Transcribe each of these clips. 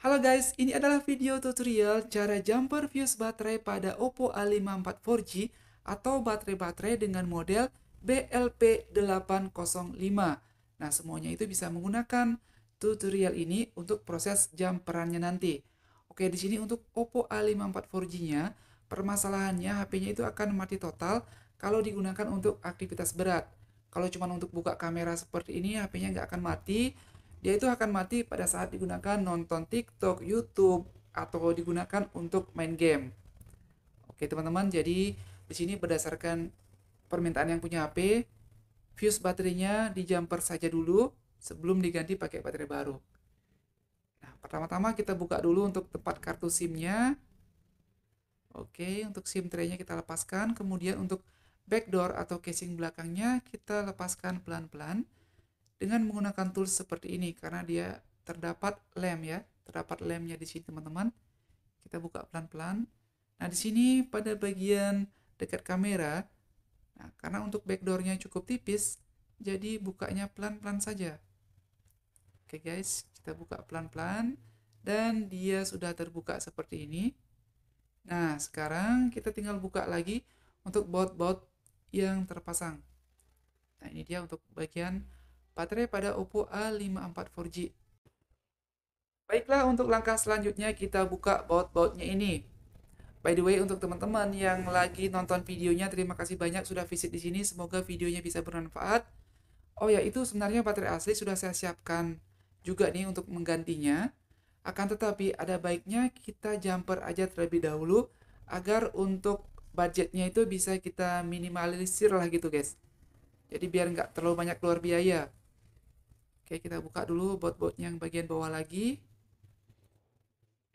Halo guys, ini adalah video tutorial cara jumper fuse baterai pada Oppo A54 4G atau baterai-baterai dengan model BLP805. Nah, semuanya itu bisa menggunakan tutorial ini untuk proses jumperannya nanti. Oke, di sini untuk Oppo A54 4G-nya, permasalahannya HP-nya itu akan mati total kalau digunakan untuk aktivitas berat. Kalau cuma untuk buka kamera seperti ini, HP-nya nggak akan mati, dia itu akan mati pada saat digunakan nonton TikTok, YouTube, atau digunakan untuk main game. Oke teman-teman, jadi di sini berdasarkan permintaan yang punya HP, fuse baterainya di jumper saja dulu sebelum diganti pakai baterai baru. Nah, pertama-tama kita buka dulu untuk tempat kartu SIM-nya. Oke, untuk SIM tray-nya kita lepaskan, kemudian untuk backdoor atau casing belakangnya kita lepaskan pelan-pelan dengan menggunakan tools seperti ini karena dia terdapat lem ya terdapat lemnya di sini teman-teman kita buka pelan-pelan nah di sini pada bagian dekat kamera nah karena untuk backdoornya cukup tipis jadi bukanya pelan-pelan saja oke guys kita buka pelan-pelan dan dia sudah terbuka seperti ini nah sekarang kita tinggal buka lagi untuk baut-baut yang terpasang nah ini dia untuk bagian baterai pada Oppo A54 4G. Baiklah, untuk langkah selanjutnya kita buka baut-bautnya ini. By the way, untuk teman-teman yang lagi nonton videonya, terima kasih banyak sudah visit di sini. Semoga videonya bisa bermanfaat. Oh ya, itu sebenarnya baterai asli sudah saya siapkan juga nih untuk menggantinya. Akan tetapi, ada baiknya kita jumper aja terlebih dahulu agar untuk budgetnya itu bisa kita minimalisir lah gitu guys. Jadi biar nggak terlalu banyak keluar biaya. Oke, kita buka dulu bot-bot yang bagian bawah lagi.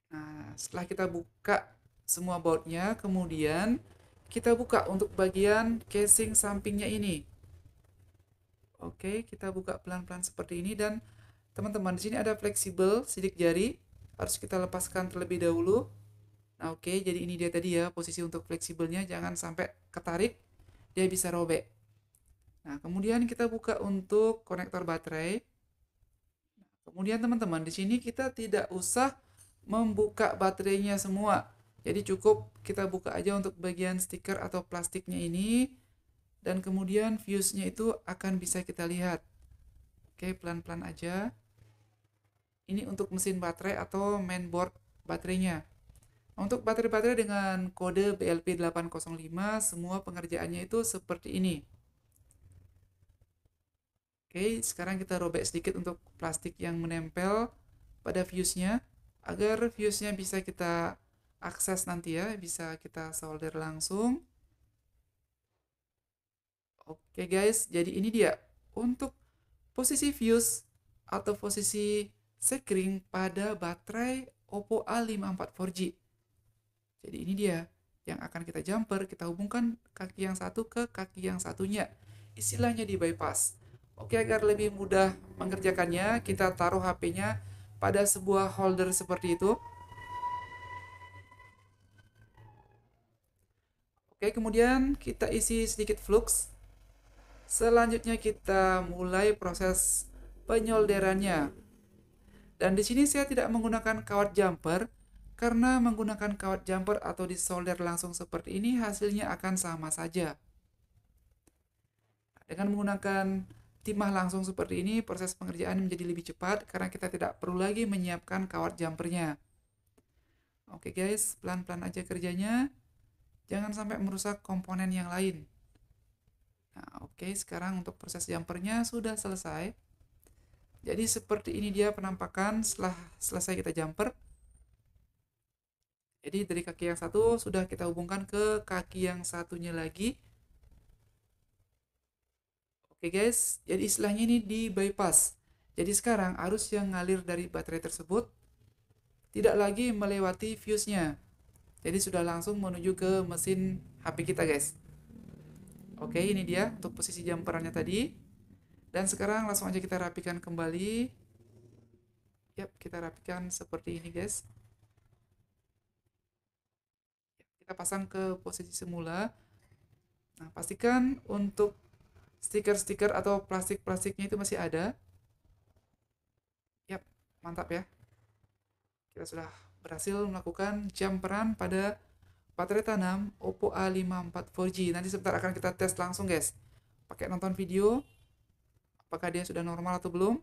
Nah, setelah kita buka semua bautnya, kemudian kita buka untuk bagian casing sampingnya ini. Oke, kita buka pelan-pelan seperti ini dan teman-teman di sini ada fleksibel sidik jari harus kita lepaskan terlebih dahulu. Nah, oke, jadi ini dia tadi ya posisi untuk fleksibelnya jangan sampai ketarik dia bisa robek. Nah, kemudian kita buka untuk konektor baterai. Kemudian teman-teman di sini kita tidak usah membuka baterainya semua. Jadi cukup kita buka aja untuk bagian stiker atau plastiknya ini dan kemudian fuse-nya itu akan bisa kita lihat. Oke, pelan-pelan aja. Ini untuk mesin baterai atau mainboard baterainya. Untuk baterai-baterai dengan kode BLP805 semua pengerjaannya itu seperti ini. Oke, sekarang kita robek sedikit untuk plastik yang menempel pada fuse-nya agar fuse-nya bisa kita akses nanti ya, bisa kita solder langsung. Oke guys, jadi ini dia untuk posisi fuse atau posisi sekring pada baterai Oppo a 54 4 g Jadi ini dia yang akan kita jumper, kita hubungkan kaki yang satu ke kaki yang satunya. Istilahnya di bypass. Oke, agar lebih mudah mengerjakannya, kita taruh HP-nya pada sebuah holder seperti itu. Oke, kemudian kita isi sedikit flux. Selanjutnya kita mulai proses penyolderannya. Dan di sini saya tidak menggunakan kawat jumper karena menggunakan kawat jumper atau disolder langsung seperti ini hasilnya akan sama saja. Dengan menggunakan timah langsung seperti ini, proses pengerjaan menjadi lebih cepat karena kita tidak perlu lagi menyiapkan kawat jumpernya. Oke guys, pelan-pelan aja kerjanya. Jangan sampai merusak komponen yang lain. Nah, oke, sekarang untuk proses jumpernya sudah selesai. Jadi seperti ini dia penampakan setelah selesai kita jumper. Jadi dari kaki yang satu sudah kita hubungkan ke kaki yang satunya lagi Oke guys, jadi istilahnya ini di bypass. Jadi sekarang arus yang ngalir dari baterai tersebut tidak lagi melewati fuse-nya. Jadi sudah langsung menuju ke mesin HP kita guys. Oke, ini dia untuk posisi jumperannya tadi. Dan sekarang langsung aja kita rapikan kembali. Yap, kita rapikan seperti ini guys. Kita pasang ke posisi semula. Nah, pastikan untuk stiker-stiker atau plastik-plastiknya itu masih ada. Yap, mantap ya. Kita sudah berhasil melakukan jumperan pada baterai tanam Oppo A54 4G. Nanti sebentar akan kita tes langsung, guys. Pakai nonton video apakah dia sudah normal atau belum.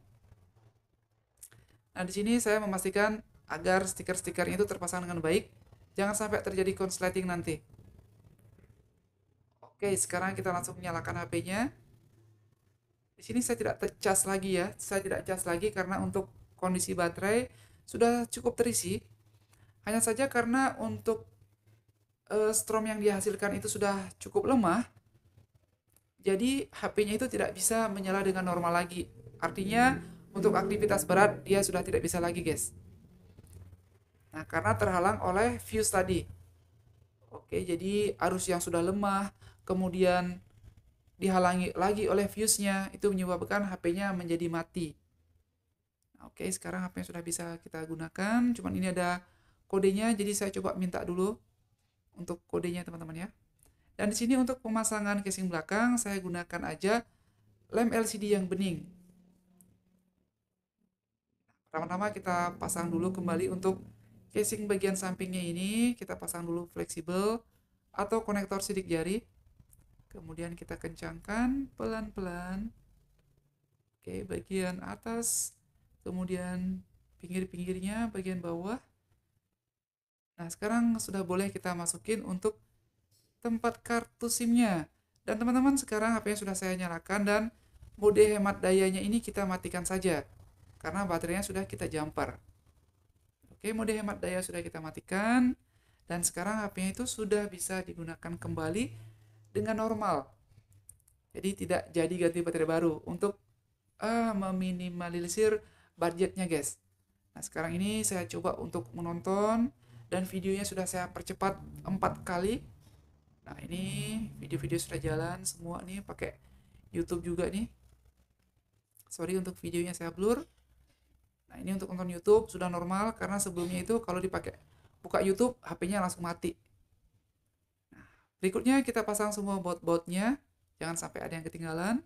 Nah, di sini saya memastikan agar stiker-stikernya itu terpasang dengan baik. Jangan sampai terjadi konsleting nanti. Oke, sekarang kita langsung menyalakan HP-nya. Di sini saya tidak tercas lagi ya, saya tidak cas lagi karena untuk kondisi baterai sudah cukup terisi. Hanya saja karena untuk uh, strom yang dihasilkan itu sudah cukup lemah, jadi HP-nya itu tidak bisa menyala dengan normal lagi. Artinya untuk aktivitas berat dia sudah tidak bisa lagi, guys. Nah, karena terhalang oleh fuse tadi. Oke, jadi arus yang sudah lemah, kemudian dihalangi lagi oleh fuse-nya itu menyebabkan HP-nya menjadi mati oke sekarang HP nya sudah bisa kita gunakan cuman ini ada kodenya jadi saya coba minta dulu untuk kodenya teman-teman ya dan di sini untuk pemasangan casing belakang saya gunakan aja lem LCD yang bening pertama-tama kita pasang dulu kembali untuk casing bagian sampingnya ini kita pasang dulu fleksibel atau konektor sidik jari kemudian kita kencangkan pelan-pelan oke bagian atas kemudian pinggir-pinggirnya bagian bawah nah sekarang sudah boleh kita masukin untuk tempat kartu SIM-nya. dan teman-teman sekarang HP-nya sudah saya nyalakan dan mode hemat dayanya ini kita matikan saja karena baterainya sudah kita jumper oke mode hemat daya sudah kita matikan dan sekarang HP-nya itu sudah bisa digunakan kembali dengan normal. Jadi tidak jadi ganti baterai baru untuk uh, meminimalisir budgetnya guys. Nah sekarang ini saya coba untuk menonton dan videonya sudah saya percepat empat kali. Nah ini video-video sudah jalan semua nih pakai YouTube juga nih. Sorry untuk videonya saya blur. Nah ini untuk nonton YouTube sudah normal karena sebelumnya itu kalau dipakai buka YouTube HP-nya langsung mati Berikutnya kita pasang semua baut-bautnya, jangan sampai ada yang ketinggalan.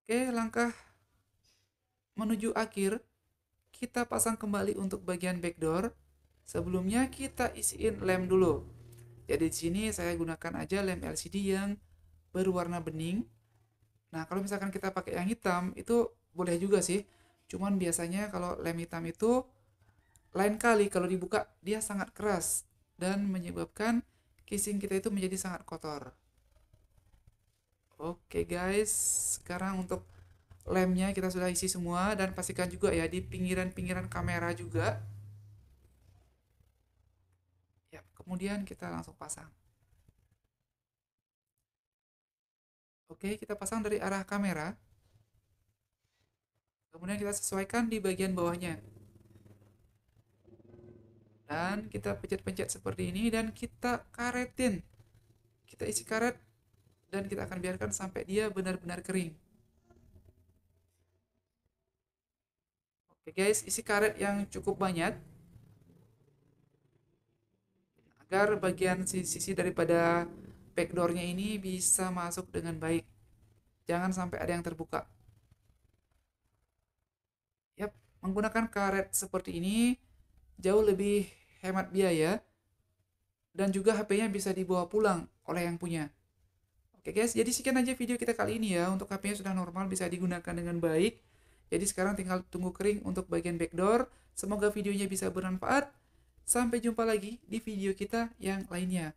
Oke, langkah menuju akhir, kita pasang kembali untuk bagian backdoor. Sebelumnya kita isiin lem dulu. Jadi di sini saya gunakan aja lem LCD yang berwarna bening. Nah, kalau misalkan kita pakai yang hitam, itu boleh juga sih. Cuman biasanya kalau lem hitam itu lain kali kalau dibuka dia sangat keras dan menyebabkan casing kita itu menjadi sangat kotor oke guys sekarang untuk lemnya kita sudah isi semua dan pastikan juga ya di pinggiran-pinggiran kamera juga ya kemudian kita langsung pasang oke kita pasang dari arah kamera kemudian kita sesuaikan di bagian bawahnya dan kita pencet-pencet seperti ini dan kita karetin kita isi karet dan kita akan biarkan sampai dia benar-benar kering oke guys isi karet yang cukup banyak agar bagian sisi sisi daripada backdoornya ini bisa masuk dengan baik jangan sampai ada yang terbuka yap menggunakan karet seperti ini jauh lebih hemat biaya dan juga HP-nya bisa dibawa pulang oleh yang punya. Oke guys, jadi sekian aja video kita kali ini ya. Untuk HP-nya sudah normal bisa digunakan dengan baik. Jadi sekarang tinggal tunggu kering untuk bagian backdoor. Semoga videonya bisa bermanfaat. Sampai jumpa lagi di video kita yang lainnya.